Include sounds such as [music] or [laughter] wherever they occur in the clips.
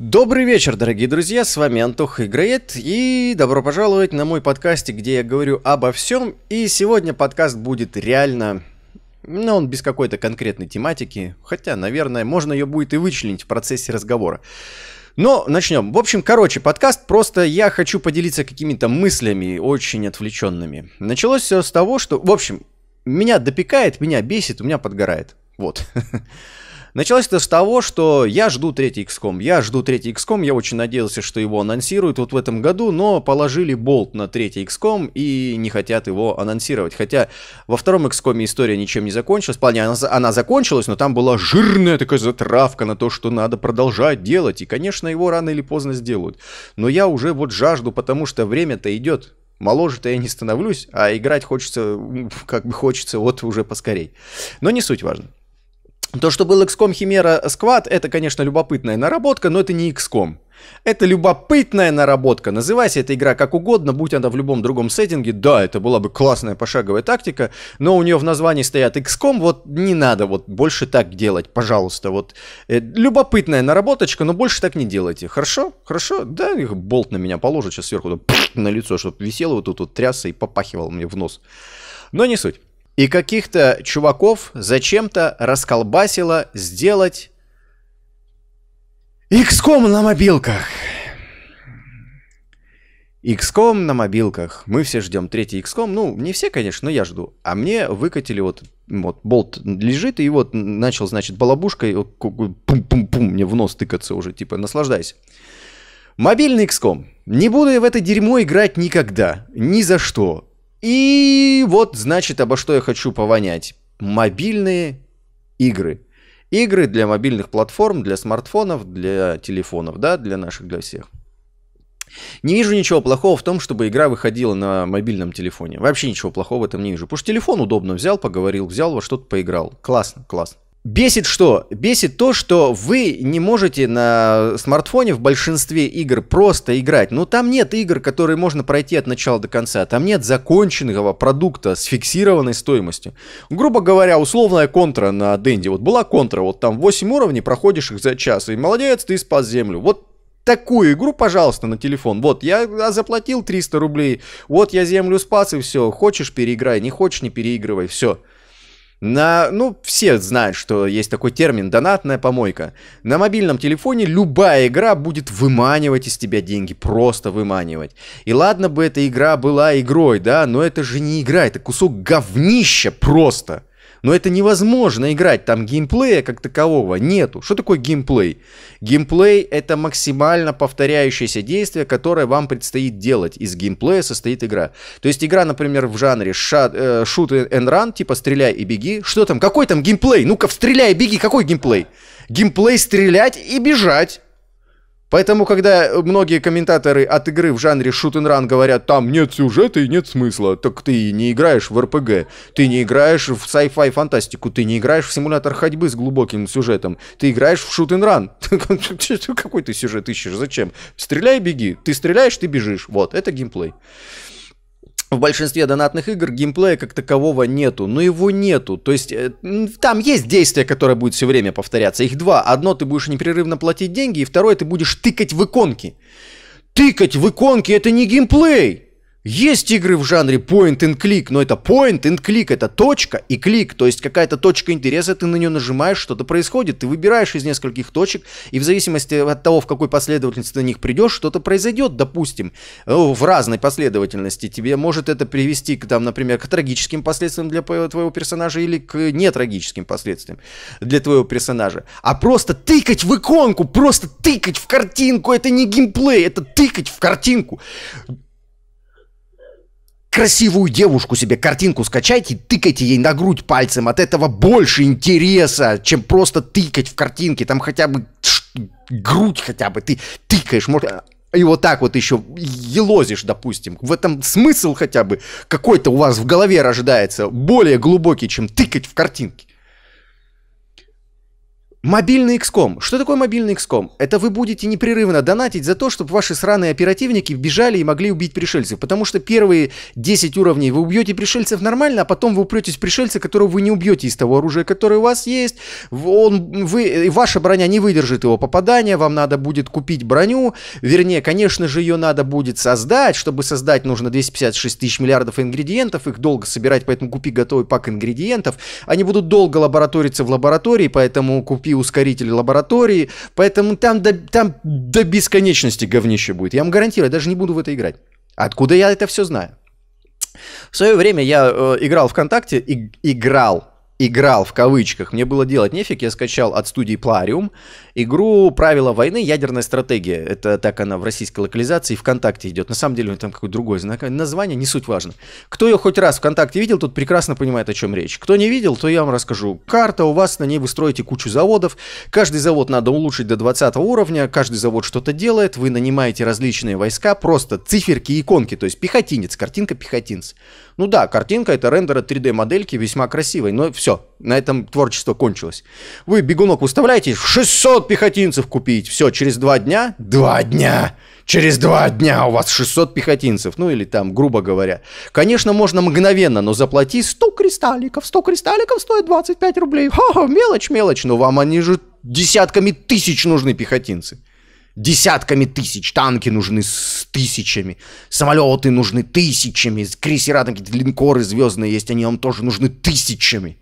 Добрый вечер, дорогие друзья, с вами Антох Играет, и добро пожаловать на мой подкастик, где я говорю обо всем, и сегодня подкаст будет реально, ну он без какой-то конкретной тематики, хотя, наверное, можно ее будет и вычленить в процессе разговора. Но начнем. В общем, короче, подкаст просто я хочу поделиться какими-то мыслями очень отвлеченными. Началось все с того, что, в общем, меня допекает, меня бесит, у меня подгорает. Вот. [laughs] Началось это с того, что я жду третий XCOM. Я жду третий XCOM, я очень надеялся, что его анонсируют вот в этом году, но положили болт на третий XCOM и не хотят его анонсировать. Хотя во втором XCOM история ничем не закончилась. В она, она закончилась, но там была жирная такая затравка на то, что надо продолжать делать. И, конечно, его рано или поздно сделают. Но я уже вот жажду, потому что время-то идет. Моложе-то я не становлюсь, а играть хочется, как бы хочется, вот уже поскорей. Но не суть важно. То, что был XCOM химера Squad, это, конечно, любопытная наработка, но это не XCOM. Это любопытная наработка. Называйся эта игра как угодно, будь она в любом другом сеттинге. Да, это была бы классная пошаговая тактика, но у нее в названии стоят XCOM, вот не надо вот больше так делать, пожалуйста. Вот э, любопытная наработочка, но больше так не делайте. Хорошо? Хорошо? Да, их болт на меня положит сейчас сверху, да, на лицо, чтобы висело вот тут вот трясся и попахивал мне в нос. Но не суть. И каких-то чуваков зачем-то расколбасило сделать XCOM на мобилках. XCOM на мобилках. Мы все ждем третий XCOM. Ну, не все, конечно, но я жду. А мне выкатили вот, вот болт лежит, и вот начал, значит, балабушкой пум-пум-пум мне в нос тыкаться уже, типа, наслаждайся. Мобильный XCOM. Не буду я в это дерьмо играть никогда. Ни за что. И вот, значит, обо что я хочу повонять. Мобильные игры. Игры для мобильных платформ, для смартфонов, для телефонов, да, для наших, для всех. Не вижу ничего плохого в том, чтобы игра выходила на мобильном телефоне. Вообще ничего плохого в этом не вижу. Потому что телефон удобно взял, поговорил, взял, во что-то поиграл. Классно, классно. Бесит что? Бесит то, что вы не можете на смартфоне в большинстве игр просто играть. Ну там нет игр, которые можно пройти от начала до конца. Там нет законченного продукта с фиксированной стоимостью. Грубо говоря, условная контра на Дэнди. Вот была контра, вот там 8 уровней, проходишь их за час. И молодец, ты спас землю. Вот такую игру, пожалуйста, на телефон. Вот, я а, заплатил 300 рублей, вот я землю спас и все. Хочешь, переиграй, не хочешь, не переигрывай, все. На, ну, все знают, что есть такой термин «донатная помойка». На мобильном телефоне любая игра будет выманивать из тебя деньги, просто выманивать. И ладно бы эта игра была игрой, да, но это же не игра, это кусок говнища просто. Но это невозможно играть, там геймплея как такового нету. Что такое геймплей? Геймплей это максимально повторяющееся действие, которое вам предстоит делать. Из геймплея состоит игра. То есть игра, например, в жанре э, shoot and run, типа стреляй и беги. Что там? Какой там геймплей? Ну-ка, стреляй и беги, какой геймплей? Геймплей стрелять и бежать. Поэтому, когда многие комментаторы от игры в жанре шут-н-ран говорят, там нет сюжета и нет смысла, так ты не играешь в РПГ, ты не играешь в sci-fi фантастику, ты не играешь в симулятор ходьбы с глубоким сюжетом, ты играешь в шут-н-ран. [laughs] Какой ты сюжет ищешь? Зачем? Стреляй, беги. Ты стреляешь, ты бежишь. Вот, это геймплей в большинстве донатных игр геймплея как такового нету, но его нету. То есть э, там есть действие, которое будет все время повторяться. Их два. Одно ты будешь непрерывно платить деньги, и второе ты будешь тыкать в иконки. Тыкать в иконки это не геймплей. Есть игры в жанре point and click, но это point and click, это точка и клик, то есть какая-то точка интереса, ты на нее нажимаешь, что-то происходит, ты выбираешь из нескольких точек, и в зависимости от того, в какой последовательности ты на них придешь, что-то произойдет, допустим, в разной последовательности. Тебе может это привести, к, там, например, к трагическим последствиям для твоего персонажа или к нетрагическим последствиям для твоего персонажа. А просто тыкать в иконку, просто тыкать в картинку, это не геймплей, это тыкать в картинку красивую девушку себе картинку скачайте, тыкайте ей на грудь пальцем. От этого больше интереса, чем просто тыкать в картинке. Там хотя бы грудь хотя бы ты тыкаешь, может, и вот так вот еще елозишь, допустим. В этом смысл хотя бы какой-то у вас в голове рождается более глубокий, чем тыкать в картинке. Мобильный XCOM. Что такое мобильный XCOM? Это вы будете непрерывно донатить за то, чтобы ваши сраные оперативники бежали и могли убить пришельцев. Потому что первые 10 уровней вы убьете пришельцев нормально, а потом вы упретесь в пришельца, которого вы не убьете из того оружия, которое у вас есть. Он, вы, ваша броня не выдержит его попадания, вам надо будет купить броню. Вернее, конечно же, ее надо будет создать. Чтобы создать, нужно 256 тысяч миллиардов ингредиентов. Их долго собирать, поэтому купи готовый пак ингредиентов. Они будут долго лабораториться в лаборатории, поэтому купи и ускоритель лаборатории, поэтому там до, там до бесконечности говнище будет. Я вам гарантирую, я даже не буду в это играть. Откуда я это все знаю? В свое время я э, играл ВКонтакте, и, играл, играл в кавычках, мне было делать нефиг, я скачал от студии Plarium игру «Правила войны. Ядерная стратегия». Это так она в российской локализации ВКонтакте идет. На самом деле у нее там какое-то другое название, не суть важно. Кто ее хоть раз ВКонтакте видел, тот прекрасно понимает, о чем речь. Кто не видел, то я вам расскажу. Карта, у вас на ней вы строите кучу заводов. Каждый завод надо улучшить до 20 уровня. Каждый завод что-то делает. Вы нанимаете различные войска. Просто циферки, иконки. То есть пехотинец, картинка пехотинец. Ну да, картинка это рендера 3D модельки весьма красивой, но все, на этом творчество кончилось. Вы бегунок выставляете, 600 пехотинцев купить. Все, через два дня, два дня, через два дня у вас 600 пехотинцев. Ну или там, грубо говоря. Конечно, можно мгновенно, но заплати 100 кристалликов. 100 кристалликов стоит 25 рублей. Ха-ха, мелочь, мелочь, но вам они же десятками тысяч нужны пехотинцы десятками тысяч, танки нужны с тысячами, самолеты нужны тысячами, крейсера, какие-то линкоры звездные есть, они вам тоже нужны тысячами.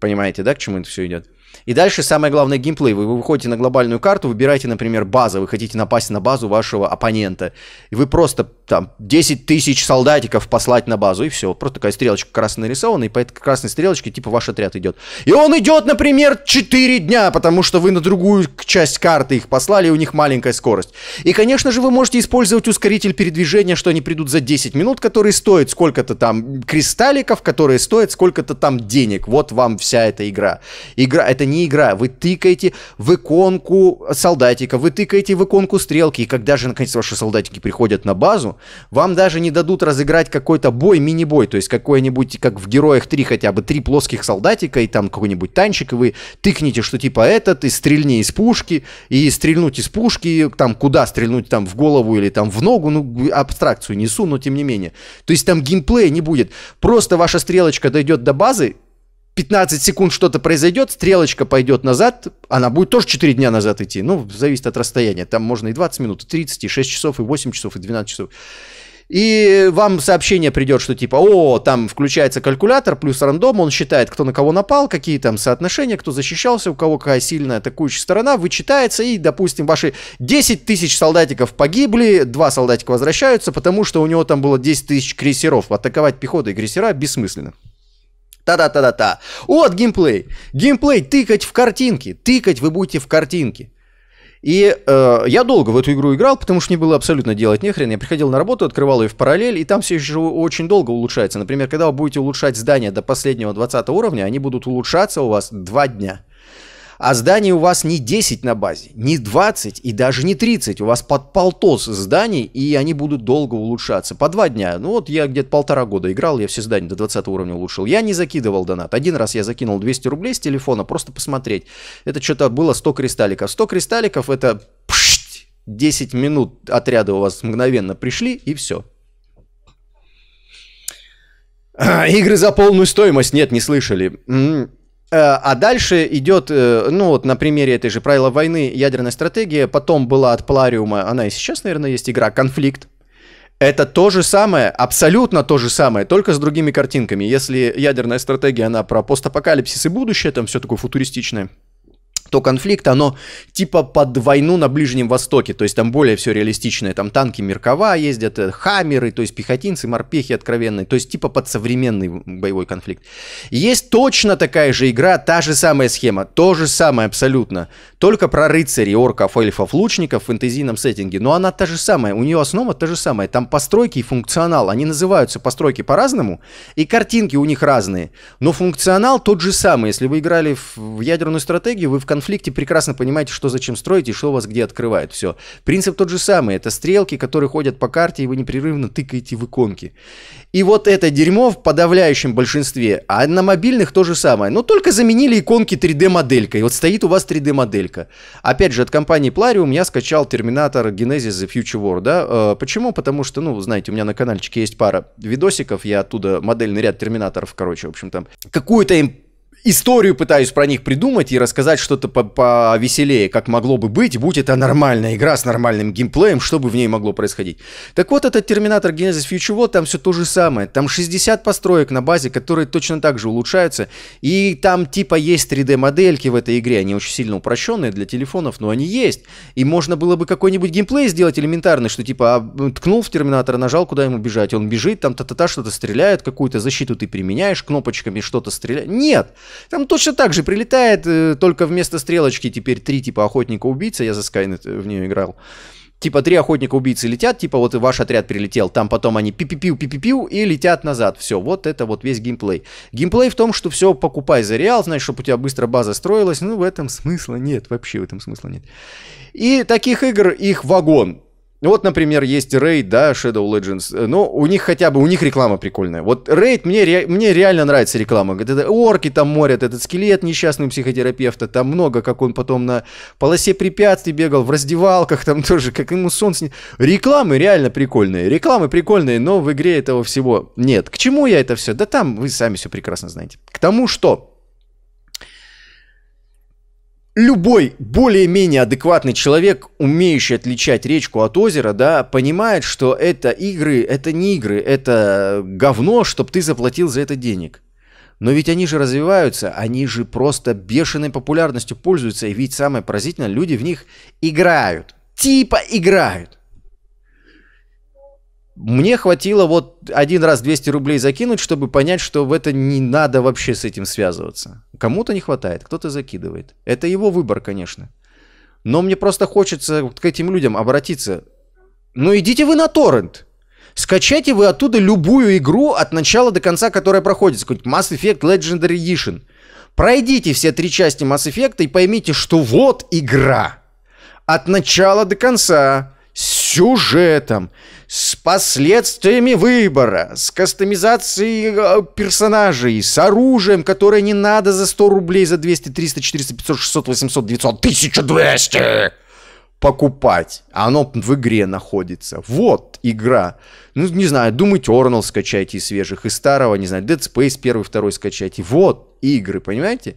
Понимаете, да, к чему это все идет? И дальше самое главное геймплей. Вы выходите на глобальную карту, выбираете, например, базу, вы хотите напасть на базу вашего оппонента. И вы просто там 10 тысяч солдатиков послать на базу, и все. Просто такая стрелочка красная нарисована, и по этой красной стрелочке типа ваш отряд идет. И он идет, например, 4 дня, потому что вы на другую часть карты их послали, и у них маленькая скорость. И, конечно же, вы можете использовать ускоритель передвижения, что они придут за 10 минут, которые стоят сколько-то там кристалликов, которые стоят сколько-то там денег. Вот вам вся эта игра. Игра, это это не игра. Вы тыкаете в иконку солдатика, вы тыкаете в иконку стрелки, и когда же, наконец, ваши солдатики приходят на базу, вам даже не дадут разыграть какой-то бой, мини-бой, то есть какой-нибудь, как в Героях 3 хотя бы, три плоских солдатика, и там какой-нибудь танчик, и вы тыкните, что типа этот, и стрельни из пушки, и стрельнуть из пушки, там куда стрельнуть, там в голову или там в ногу, ну, абстракцию несу, но тем не менее. То есть там геймплея не будет. Просто ваша стрелочка дойдет до базы, 15 секунд что-то произойдет, стрелочка пойдет назад, она будет тоже 4 дня назад идти. Ну, зависит от расстояния. Там можно и 20 минут, и 30, и 6 часов, и 8 часов, и 12 часов. И вам сообщение придет, что типа, о, там включается калькулятор, плюс рандом, он считает, кто на кого напал, какие там соотношения, кто защищался, у кого какая сильная атакующая сторона, вычитается, и, допустим, ваши 10 тысяч солдатиков погибли, два солдатика возвращаются, потому что у него там было 10 тысяч крейсеров. Атаковать пехоты и крейсера бессмысленно. Та-та-та-та-та. Вот геймплей. Геймплей тыкать в картинки. Тыкать вы будете в картинки. И э, я долго в эту игру играл, потому что мне было абсолютно делать нехрен. Я приходил на работу, открывал ее в параллель, и там все еще очень долго улучшается. Например, когда вы будете улучшать здания до последнего 20 уровня, они будут улучшаться у вас два дня а зданий у вас не 10 на базе, не 20 и даже не 30. У вас под полтос зданий, и они будут долго улучшаться. По два дня. Ну вот я где-то полтора года играл, я все здания до 20 уровня улучшил. Я не закидывал донат. Один раз я закинул 200 рублей с телефона, просто посмотреть. Это что-то было 100 кристалликов. 100 кристалликов это 10 минут отряда у вас мгновенно пришли, и все. [clears throat] Игры за полную стоимость? Нет, не слышали. Э, а дальше идет, э, ну вот на примере этой же правила войны, ядерная стратегия, потом была от Плариума, она и сейчас, наверное, есть игра «Конфликт», это то же самое, абсолютно то же самое, только с другими картинками. Если ядерная стратегия, она про постапокалипсис и будущее, там все такое футуристичное, то конфликт, оно типа под войну на Ближнем Востоке, то есть там более все реалистичное, там танки Меркова ездят, э, хаммеры, то есть пехотинцы, морпехи откровенные, то есть типа под современный боевой конфликт. Есть точно такая же игра, та же самая схема, то же самое абсолютно, только про рыцарей, орков, эльфов, лучников в фэнтезийном сеттинге, но она та же самая, у нее основа та же самая, там постройки и функционал, они называются постройки по-разному, и картинки у них разные, но функционал тот же самый, если вы играли в ядерную стратегию, вы в конфликт конфликте прекрасно понимаете, что зачем строить и что у вас где открывает. Все. Принцип тот же самый. Это стрелки, которые ходят по карте, и вы непрерывно тыкаете в иконки. И вот это дерьмо в подавляющем большинстве. А на мобильных то же самое. Но только заменили иконки 3D-моделькой. Вот стоит у вас 3D-моделька. Опять же, от компании Plarium я скачал Терминатор Genesis The Future War. Да? Э, почему? Потому что, ну, знаете, у меня на каналчике есть пара видосиков. Я оттуда модельный ряд Терминаторов, короче, в общем, там. Какую-то им историю пытаюсь про них придумать и рассказать что-то повеселее, как могло бы быть, будь это нормальная игра с нормальным геймплеем, что бы в ней могло происходить. Так вот, этот Терминатор Genesis Future World, там все то же самое. Там 60 построек на базе, которые точно так же улучшаются. И там типа есть 3D-модельки в этой игре, они очень сильно упрощенные для телефонов, но они есть. И можно было бы какой-нибудь геймплей сделать элементарный, что типа а, ткнул в терминатор нажал, куда ему бежать, он бежит, там та-та-та, что-то стреляет, какую-то защиту ты применяешь кнопочками, что-то стреляет. Нет! Там точно так же прилетает, э, только вместо стрелочки теперь три типа охотника-убийца, я за Skynet э, в нее играл. Типа три охотника-убийцы летят, типа вот и ваш отряд прилетел, там потом они пи-пи-пиу, пи-пи-пиу и летят назад. Все, вот это вот весь геймплей. Геймплей в том, что все покупай за реал, значит, чтобы у тебя быстро база строилась, ну в этом смысла нет, вообще в этом смысла нет. И таких игр их вагон. Вот, например, есть Raid, да, Shadow Legends. Э, ну, у них хотя бы, у них реклама прикольная. Вот Raid, мне, ре, мне реально нравится реклама. Это орки там морят, этот скелет несчастный психотерапевта, там много, как он потом на полосе препятствий бегал, в раздевалках там [laughs] тоже, как ему солнце... Рекламы реально прикольные, рекламы прикольные, но в игре этого всего нет. К чему я это все? Да там вы сами все прекрасно знаете. К тому, что любой более-менее адекватный человек, умеющий отличать речку от озера, да, понимает, что это игры, это не игры, это говно, чтобы ты заплатил за это денег. Но ведь они же развиваются, они же просто бешеной популярностью пользуются, и ведь самое поразительное, люди в них играют, типа играют мне хватило вот один раз 200 рублей закинуть, чтобы понять, что в это не надо вообще с этим связываться. Кому-то не хватает, кто-то закидывает. Это его выбор, конечно. Но мне просто хочется к этим людям обратиться. Ну идите вы на торрент. Скачайте вы оттуда любую игру от начала до конца, которая проходит. Какой-нибудь Mass Effect Legendary Edition. Пройдите все три части Mass Effect и поймите, что вот игра. От начала до конца сюжетом, с последствиями выбора, с кастомизацией э, персонажей, с оружием, которое не надо за 100 рублей, за 200, 300, 400, 500, 600, 800, 900, 1200 покупать. А оно в игре находится. Вот игра. Ну, не знаю, Doom Eternal скачайте из свежих, из старого, не знаю, Dead Space 1, 2 скачайте. Вот игры, понимаете?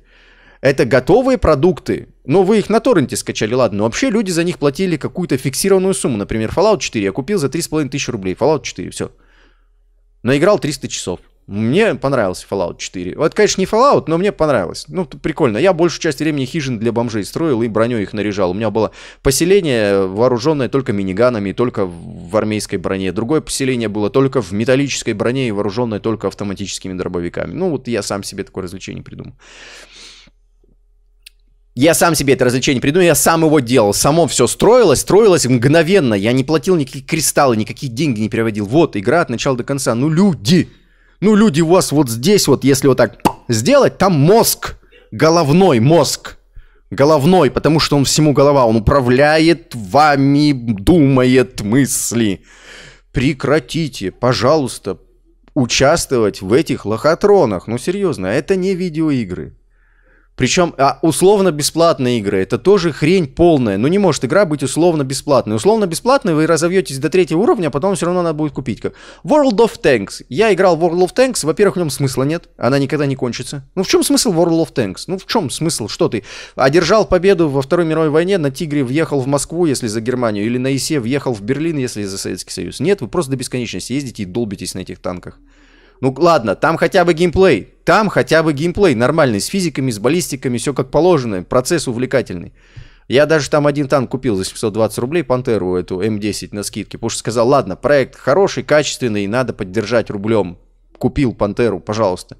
Это готовые продукты, но вы их на торренте скачали, ладно, но вообще люди за них платили какую-то фиксированную сумму. Например, Fallout 4 я купил за 3,5 тысячи рублей. Fallout 4, все. Наиграл 300 часов. Мне понравился Fallout 4. Вот, конечно, не Fallout, но мне понравилось. Ну, прикольно. Я большую часть времени хижин для бомжей строил и броню их наряжал. У меня было поселение, вооруженное только миниганами, только в армейской броне. Другое поселение было только в металлической броне и вооруженное только автоматическими дробовиками. Ну, вот я сам себе такое развлечение придумал. Я сам себе это развлечение придумал, я сам его делал. Само все строилось, строилось мгновенно. Я не платил никакие кристаллы, никакие деньги не переводил. Вот, игра от начала до конца. Ну, люди! Ну, люди, у вас вот здесь вот, если вот так сделать, там мозг. Головной мозг. Головной, потому что он всему голова. Он управляет вами, думает мысли. Прекратите, пожалуйста, участвовать в этих лохотронах. Ну, серьезно, это не видеоигры. Причем а условно-бесплатные игры, это тоже хрень полная. Ну не может игра быть условно-бесплатной. Условно-бесплатной вы разовьетесь до третьего уровня, а потом все равно надо будет купить. Как World of Tanks. Я играл в World of Tanks, во-первых, в нем смысла нет, она никогда не кончится. Ну в чем смысл World of Tanks? Ну в чем смысл? Что ты? Одержал победу во Второй мировой войне, на Тигре въехал в Москву, если за Германию, или на Исе въехал в Берлин, если за Советский Союз. Нет, вы просто до бесконечности ездите и долбитесь на этих танках. Ну ладно, там хотя бы геймплей. Там хотя бы геймплей нормальный, с физиками, с баллистиками, все как положено, процесс увлекательный. Я даже там один танк купил за 720 рублей, Пантеру эту М10 эм на скидке, потому что сказал, ладно, проект хороший, качественный, надо поддержать рублем. Купил Пантеру, пожалуйста.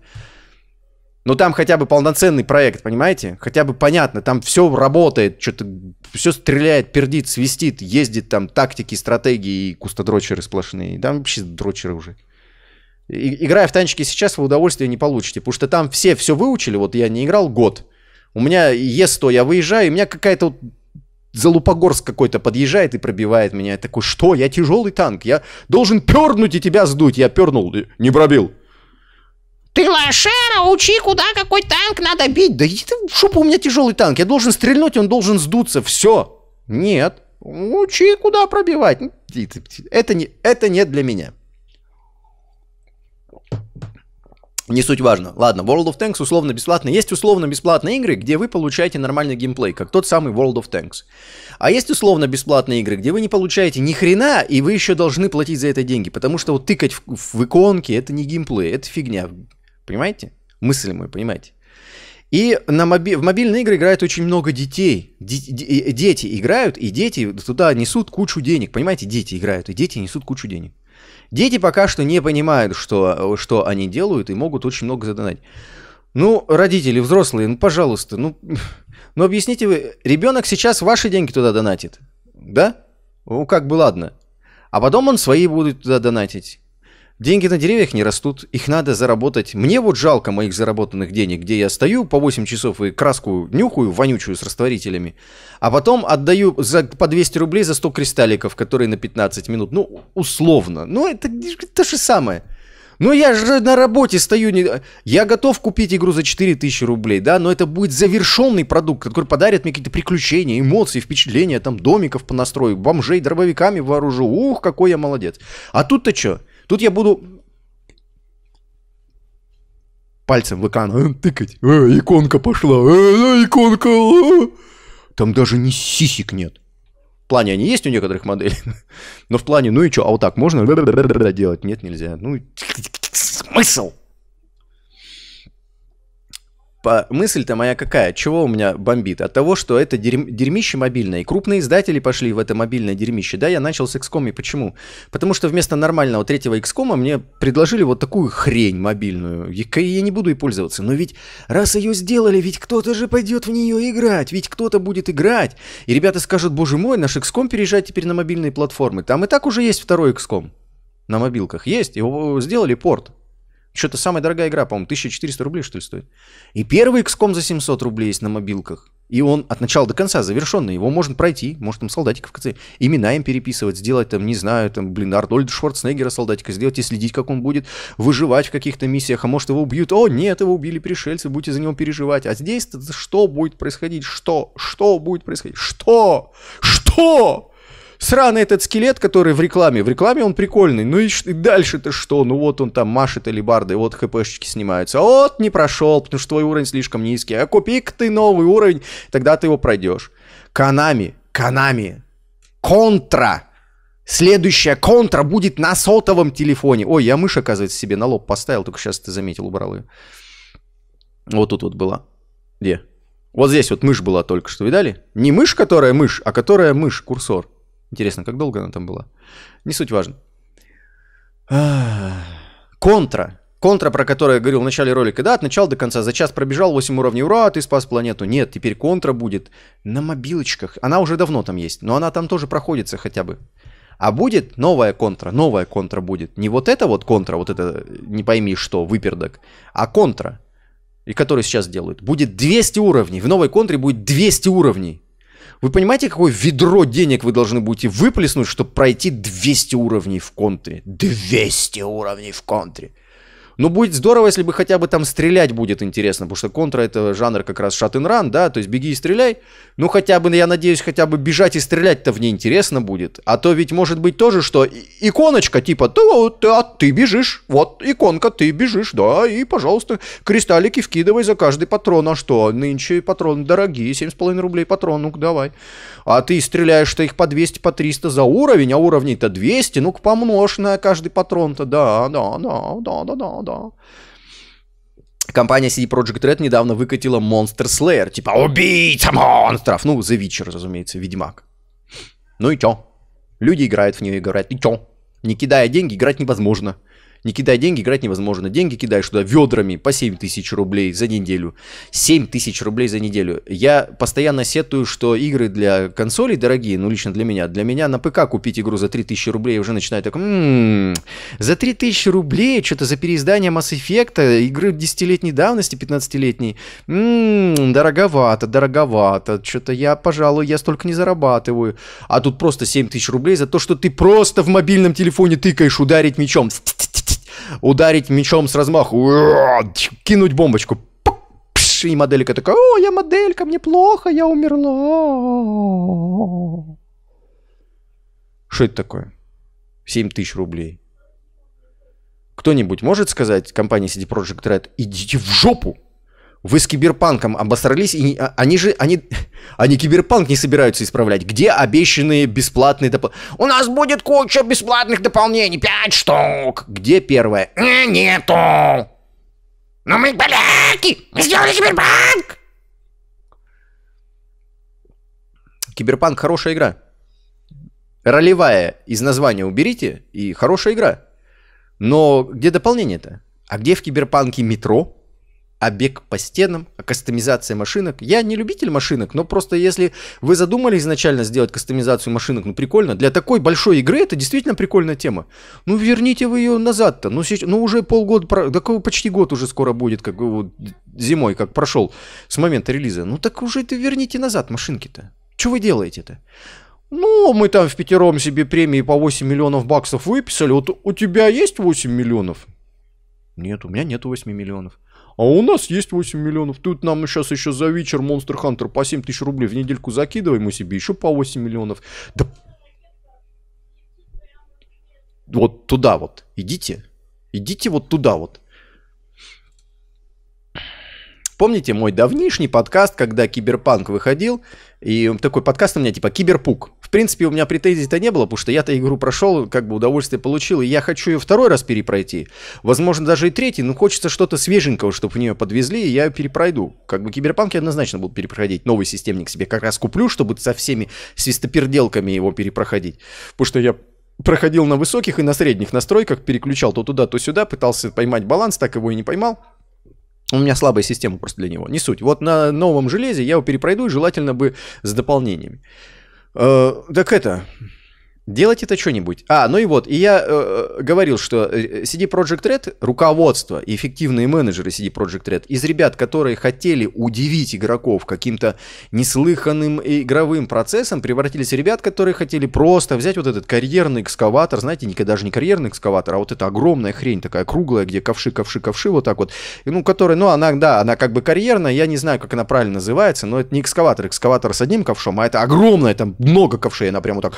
Но ну, там хотя бы полноценный проект, понимаете? Хотя бы понятно, там все работает, что-то все стреляет, пердит, свистит, ездит там тактики, стратегии и кустодрочеры сплошные. Там вообще дрочеры уже. И, играя в танчики сейчас, вы удовольствия не получите, потому что там все все выучили, вот я не играл год. У меня Е100, я выезжаю, и у меня какая-то вот Залупогорск какой-то подъезжает и пробивает меня. Я такой, что? Я тяжелый танк, я должен пернуть и тебя сдуть. Я пернул, не пробил. Ты лошара, учи, куда какой танк надо бить. Да иди ты, шупа, у меня тяжелый танк. Я должен стрельнуть, он должен сдуться. Все. Нет. Учи, куда пробивать. Это не, это не для меня. Не суть важно. Ладно, World of Tanks условно бесплатно. Есть условно бесплатные игры, где вы получаете нормальный геймплей, как тот самый World of Tanks. А есть условно бесплатные игры, где вы не получаете ни хрена, и вы еще должны платить за это деньги. Потому что вот тыкать в, в иконки это не геймплей, это фигня. Понимаете? Мысль мою, понимаете? И на моби... в мобильные игры играет очень много детей. Ди... Э, дети играют, и дети туда несут кучу денег. Понимаете, дети играют, и дети несут кучу денег. Дети пока что не понимают, что, что они делают, и могут очень много задонать. Ну, родители, взрослые, ну, пожалуйста, ну, [laughs] ну объясните вы, ребенок сейчас ваши деньги туда донатит, да? Ну, как бы ладно. А потом он свои будут туда донатить. Деньги на деревьях не растут, их надо заработать. Мне вот жалко моих заработанных денег, где я стою по 8 часов и краску нюхаю, вонючую с растворителями, а потом отдаю за, по 200 рублей за 100 кристалликов, которые на 15 минут. Ну, условно. Ну, это, то же самое. Ну, я же на работе стою. Не... Я готов купить игру за 4000 рублей, да, но это будет завершенный продукт, который подарит мне какие-то приключения, эмоции, впечатления, там, домиков по настрою, бомжей дробовиками вооружу. Ух, какой я молодец. А тут-то что? Тут я буду пальцем в экран э, тыкать. Э, иконка пошла, э, иконка. Э. Там даже не сисик нет. В плане они есть у некоторых моделей, [laughs] но в плане, ну и что, а вот так можно делать? Нет, нельзя. Ну, смысл? мысль-то моя какая? Чего у меня бомбит? От того, что это дерь... дерьмище мобильное. И крупные издатели пошли в это мобильное дерьмище. Да, я начал с XCOM. И почему? Потому что вместо нормального третьего XCOM мне предложили вот такую хрень мобильную. И я не буду и пользоваться. Но ведь раз ее сделали, ведь кто-то же пойдет в нее играть. Ведь кто-то будет играть. И ребята скажут, боже мой, наш XCOM переезжает теперь на мобильные платформы. Там и так уже есть второй XCOM на мобилках. Есть, его сделали порт. Что-то самая дорогая игра, по-моему, 1400 рублей, что ли, стоит. И первый XCOM за 700 рублей есть на мобилках. И он от начала до конца завершенный. Его можно пройти, может там солдатиков в конце. Имена им переписывать, сделать там, не знаю, там, блин, Арнольда Шварценеггера солдатика сделать и следить, как он будет выживать в каких-то миссиях. А может его убьют. О, нет, его убили пришельцы, будете за него переживать. А здесь что будет происходить? Что? Что будет происходить? Что? Что? Сраный этот скелет, который в рекламе. В рекламе он прикольный. Ну и, и дальше-то что? Ну вот он там машет или барды, вот хпшечки снимаются. А вот не прошел, потому что твой уровень слишком низкий. А купи-ка ты новый уровень, тогда ты его пройдешь. Канами, Канами, Контра. Следующая контра будет на сотовом телефоне. Ой, я мышь, оказывается, себе на лоб поставил, только сейчас ты заметил, убрал ее. Вот тут вот была. Где? Вот здесь вот мышь была только что, видали? Не мышь, которая мышь, а которая мышь, курсор. Интересно, как долго она там была? Не суть важно. Контра. Контра, про которую я говорил в начале ролика, да, от начала до конца, за час пробежал 8 уровней, ура, ты спас планету. Нет, теперь контра будет на мобилочках. Она уже давно там есть, но она там тоже проходится хотя бы. А будет новая контра, новая контра будет. Не вот это вот контра, вот это не пойми что, выпердок, а контра, и который сейчас делают. Будет 200 уровней, в новой контре будет 200 уровней. Вы понимаете, какое ведро денег вы должны будете выплеснуть, чтобы пройти 200 уровней в контре? 200 уровней в контре. Ну, будет здорово, если бы хотя бы там стрелять будет интересно, потому что контра это жанр как раз шат ран, да, то есть беги и стреляй. Ну, хотя бы, я надеюсь, хотя бы бежать и стрелять-то в ней интересно будет. А то ведь может быть тоже, что иконочка, типа, ты, ты, а ты бежишь, вот иконка, ты бежишь, да, и, пожалуйста, кристаллики вкидывай за каждый патрон. А что, нынче патроны дорогие, 7,5 рублей патрон, ну-ка давай. А ты стреляешь-то их по 200, по 300 за уровень, а уровней-то 200, ну-ка помножь на каждый патрон-то, да, да, да, да, да, да, да. Компания CD Projekt Red недавно выкатила Monster Slayer, типа убийца монстров. Ну, The Witcher, разумеется, Ведьмак. Ну и чё? Люди играют в нее и говорят, и чё? Не кидая деньги, играть невозможно. Не кидай деньги, играть невозможно. Деньги кидаешь туда ведрами по 7 тысяч рублей за неделю. 7 тысяч рублей за неделю. Я постоянно сетую, что игры для консолей дорогие, ну лично для меня. Для меня на ПК купить игру за 3 тысячи рублей уже начинает так... М-м-м, за 3 тысячи рублей что-то за переиздание Mass Effect, игры 10-летней давности, 15-летней. М-м, дороговато, дороговато. Что-то я, пожалуй, я столько не зарабатываю. А тут просто 7 тысяч рублей за то, что ты просто в мобильном телефоне тыкаешь ударить мечом ударить мечом с размаху, кинуть бомбочку. И моделька такая, о, я моделька, мне плохо, я умерла. Что это такое? 7 тысяч рублей. Кто-нибудь может сказать компании CD Projekt Red, идите в жопу? вы с киберпанком обосрались, и не, а, они же, они, они киберпанк не собираются исправлять. Где обещанные бесплатные дополнения? У нас будет куча бесплатных дополнений, пять штук. Где первое? Не, э, нету. Но ну, мы поляки, мы сделали киберпанк. Киберпанк хорошая игра. Ролевая из названия уберите, и хорошая игра. Но где дополнение-то? А где в киберпанке метро? о бег по стенам, о а кастомизации машинок. Я не любитель машинок, но просто если вы задумали изначально сделать кастомизацию машинок, ну прикольно, для такой большой игры это действительно прикольная тема. Ну верните вы ее назад-то, ну, сейчас, ну уже полгода, да почти год уже скоро будет, как вот, зимой, как прошел с момента релиза. Ну так уже это верните назад машинки-то. Что вы делаете-то? Ну, мы там в пятером себе премии по 8 миллионов баксов выписали. Вот у тебя есть 8 миллионов? Нет, у меня нету 8 миллионов. А у нас есть 8 миллионов. Тут нам сейчас еще за вечер Monster Hunter по 7 тысяч рублей в недельку закидываем мы себе еще по 8 миллионов. Да... Вот туда вот. Идите. Идите вот туда вот. Помните мой давнишний подкаст, когда Киберпанк выходил? И такой подкаст у меня типа Киберпук. В принципе, у меня претензий-то не было, потому что я-то игру прошел, как бы удовольствие получил, и я хочу ее второй раз перепройти. Возможно, даже и третий, но хочется что-то свеженького, чтобы в нее подвезли, и я ее перепройду. Как бы Киберпанк я однозначно буду перепроходить. Новый системник себе как раз куплю, чтобы со всеми свистоперделками его перепроходить. Потому что я проходил на высоких и на средних настройках, переключал то туда, то сюда, пытался поймать баланс, так его и не поймал. У меня слабая система просто для него. Не суть. Вот на новом железе я его перепройду, желательно бы с дополнениями. Э, так это, Делать это что-нибудь. А, ну и вот, и я э, э говорил, что CD Project Red, руководство и эффективные менеджеры CD Project Red, из ребят, которые хотели удивить игроков каким-то неслыханным игровым процессом, превратились в ребят, которые хотели просто взять вот этот карьерный экскаватор, знаете, никогда даже не карьерный экскаватор, а вот эта огромная хрень такая круглая, где ковши, ковши, ковши вот так вот, ну, которая, ну, она, да, она как бы карьерная, я не знаю, как она правильно называется, но это не экскаватор, экскаватор с одним ковшом, а это огромная, там много ковшей, она прямо так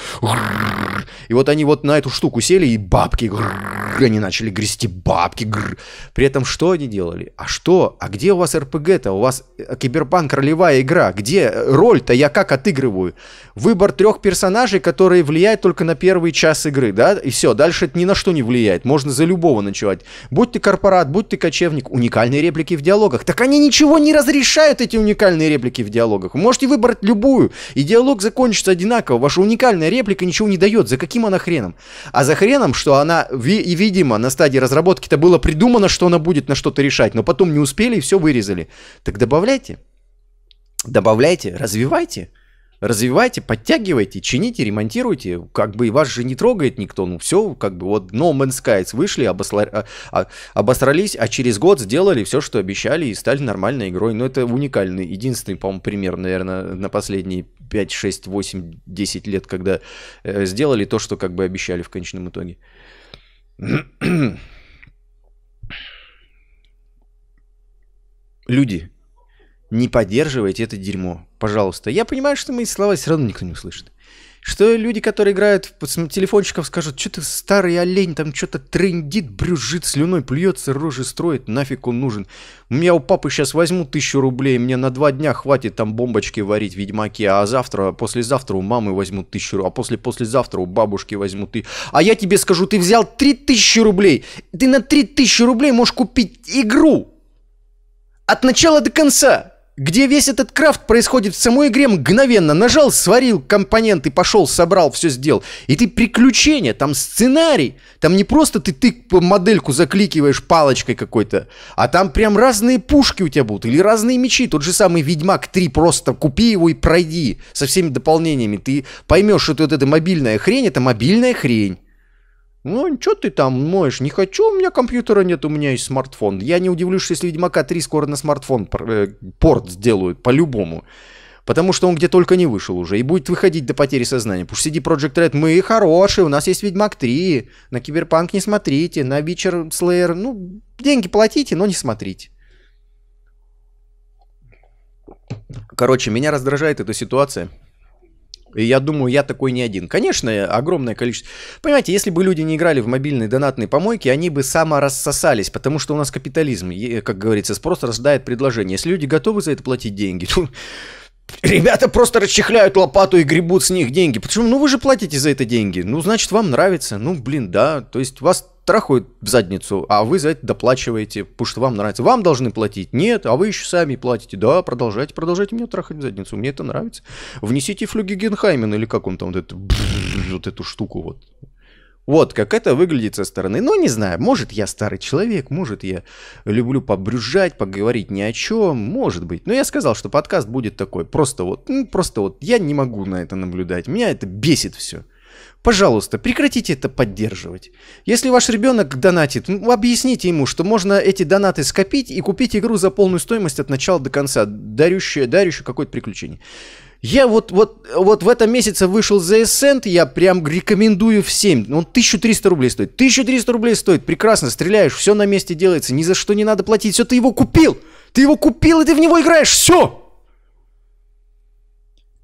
и вот они вот на эту штуку сели, и бабки, грррр, они начали грести бабки, грррр. При этом что они делали? А что? А где у вас РПГ-то? У вас э, киберпанк ролевая игра. Где э, роль-то? Я как отыгрываю? Выбор трех персонажей, которые влияют только на первый час игры, да? И все, дальше это ни на что не влияет. Можно за любого ночевать. Будь ты корпорат, будь ты кочевник, уникальные реплики в диалогах. Так они ничего не разрешают, эти уникальные реплики в диалогах. Вы можете выбрать любую, и диалог закончится одинаково. Ваша уникальная реплика ничего не дает. За каким она хреном? А за хреном, что она, ви- и видимо, на стадии разработки-то было придумано, что она будет на что-то решать, но потом не успели и все вырезали. Так добавляйте. Добавляйте, развивайте развивайте, подтягивайте, чините, ремонтируйте, как бы и вас же не трогает никто, ну все, как бы вот No Man's Skies вышли, обосла... А, а, обосрались, а через год сделали все, что обещали и стали нормальной игрой, но ну, это уникальный, единственный, по-моему, пример, наверное, на последние 5, 6, 8, 10 лет, когда э, сделали то, что как бы обещали в конечном итоге. [clears throat] Люди, не поддерживайте это дерьмо, пожалуйста. Я понимаю, что мои слова все равно никто не услышит. Что люди, которые играют в телефончиков, скажут, что ты старый олень, там что-то трендит, брюжит слюной плюется, рожи строит, нафиг он нужен. У меня у папы сейчас возьму тысячу рублей, мне на два дня хватит там бомбочки варить, ведьмаки, а завтра, послезавтра у мамы возьму тысячу, а после послезавтра у бабушки возьму ты. А я тебе скажу, ты взял три тысячи рублей, ты на три тысячи рублей можешь купить игру от начала до конца где весь этот крафт происходит в самой игре мгновенно. Нажал, сварил компоненты, пошел, собрал, все сделал. И ты приключение, там сценарий. Там не просто ты ты модельку закликиваешь палочкой какой-то, а там прям разные пушки у тебя будут или разные мечи. Тот же самый Ведьмак 3, просто купи его и пройди со всеми дополнениями. Ты поймешь, что вот эта мобильная хрень, это мобильная хрень. Ну, что ты там моешь? Не хочу, у меня компьютера нет, у меня есть смартфон. Я не удивлюсь, если Ведьмака 3 скоро на смартфон э, порт сделают, по-любому. Потому что он где только не вышел уже и будет выходить до потери сознания. Пусть что CD Project Red, мы хорошие, у нас есть Ведьмак 3, на Киберпанк не смотрите, на Вичер Slayer, ну, деньги платите, но не смотрите. Короче, меня раздражает эта ситуация. И я думаю, я такой не один. Конечно, огромное количество. Понимаете, если бы люди не играли в мобильные донатные помойки, они бы саморассосались, потому что у нас капитализм, как говорится, спрос рождает предложение. Если люди готовы за это платить деньги, то [laughs] ну, Ребята просто расчехляют лопату и гребут с них деньги. Почему? Ну вы же платите за это деньги. Ну значит вам нравится. Ну блин, да. То есть вас трахают в задницу, а вы за это доплачиваете, потому что вам нравится. Вам должны платить. Нет, а вы еще сами платите. Да, продолжайте, продолжайте меня трахать в задницу. Мне это нравится. Внесите флюги Генхаймен или как он там вот, эту вот эту штуку вот. Вот как это выглядит со стороны. Но ну, не знаю, может я старый человек, может я люблю побрюжать, поговорить ни о чем, может быть. Но я сказал, что подкаст будет такой, просто вот, ну, просто вот я не могу на это наблюдать, меня это бесит все. Пожалуйста, прекратите это поддерживать. Если ваш ребенок донатит, ну, объясните ему, что можно эти донаты скопить и купить игру за полную стоимость от начала до конца, дарющую, дарющую какое-то приключение. Я вот, вот, вот в этом месяце вышел The Ascent, я прям рекомендую всем. Он 1300 рублей стоит. 1300 рублей стоит, прекрасно, стреляешь, все на месте делается, ни за что не надо платить. Все, ты его купил! Ты его купил, и ты в него играешь! Все!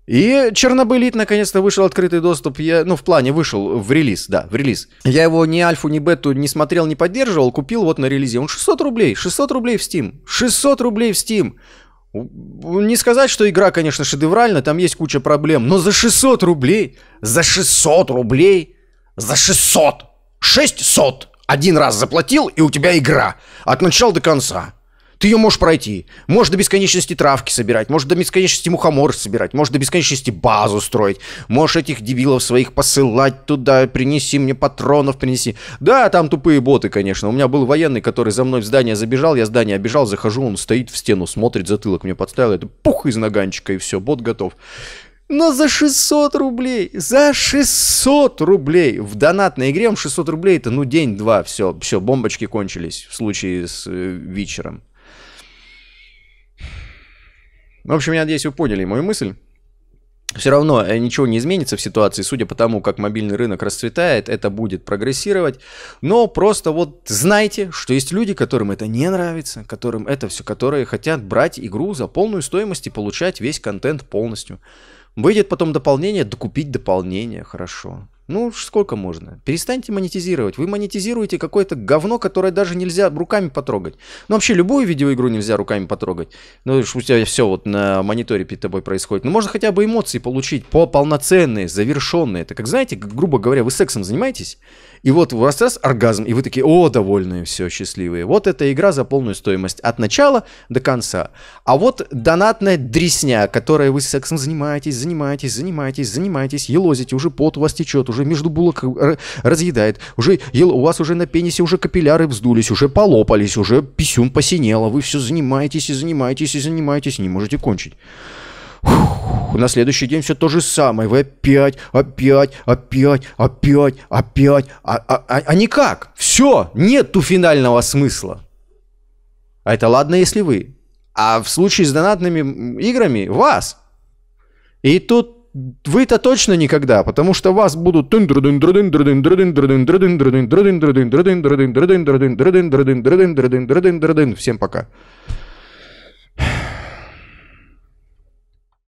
И Чернобылит наконец-то вышел открытый доступ. Я, ну, в плане вышел в релиз, да, в релиз. Я его ни альфу, ни бету не смотрел, не поддерживал. Купил вот на релизе. Он 600 рублей. 600 рублей в Steam. 600 рублей в Steam. Не сказать, что игра, конечно, шедеврально, там есть куча проблем, но за 600 рублей, за 600 рублей, за 600, 600 один раз заплатил, и у тебя игра от начала до конца. Ты ее можешь пройти. Можешь до бесконечности травки собирать, можешь до бесконечности мухомор собирать, можешь до бесконечности базу строить, можешь этих дебилов своих посылать туда, принеси мне патронов, принеси. Да, там тупые боты, конечно. У меня был военный, который за мной в здание забежал, я здание обежал, захожу, он стоит в стену, смотрит, затылок мне подставил, это пух из наганчика, и все, бот готов. Но за 600 рублей, за 600 рублей в донатной игре 600 рублей это ну день-два, все, все, бомбочки кончились в случае с э, вечером. В общем, я надеюсь, вы поняли мою мысль. Все равно э, ничего не изменится в ситуации, судя по тому, как мобильный рынок расцветает, это будет прогрессировать. Но просто вот знайте, что есть люди, которым это не нравится, которым это все, которые хотят брать игру за полную стоимость и получать весь контент полностью. Выйдет потом дополнение, докупить дополнение, хорошо. Ну уж сколько можно? Перестаньте монетизировать. Вы монетизируете какое-то говно, которое даже нельзя руками потрогать. Ну вообще любую видеоигру нельзя руками потрогать. Ну уж у тебя все вот на мониторе перед тобой происходит. Ну можно хотя бы эмоции получить по полноценные, завершенные. Это как, знаете, грубо говоря, вы сексом занимаетесь, и вот у вас раз оргазм, и вы такие, о, довольные, все, счастливые. Вот эта игра за полную стоимость от начала до конца. А вот донатная дресня, которой вы сексом занимаетесь, занимаетесь, занимаетесь, занимаетесь, елозите, уже пот у вас течет, уже уже между булок разъедает, уже ел, у вас уже на пенисе уже капилляры вздулись, уже полопались, уже писюн посинело, вы все занимаетесь и занимаетесь и занимаетесь, не можете кончить. на следующий день все то же самое. Вы опять, опять, опять, опять, опять. А, а, а, а никак. Все, нету финального смысла. А это ладно, если вы. А в случае с донатными играми вас. И тут вы это точно никогда, потому что вас будут Всем пока.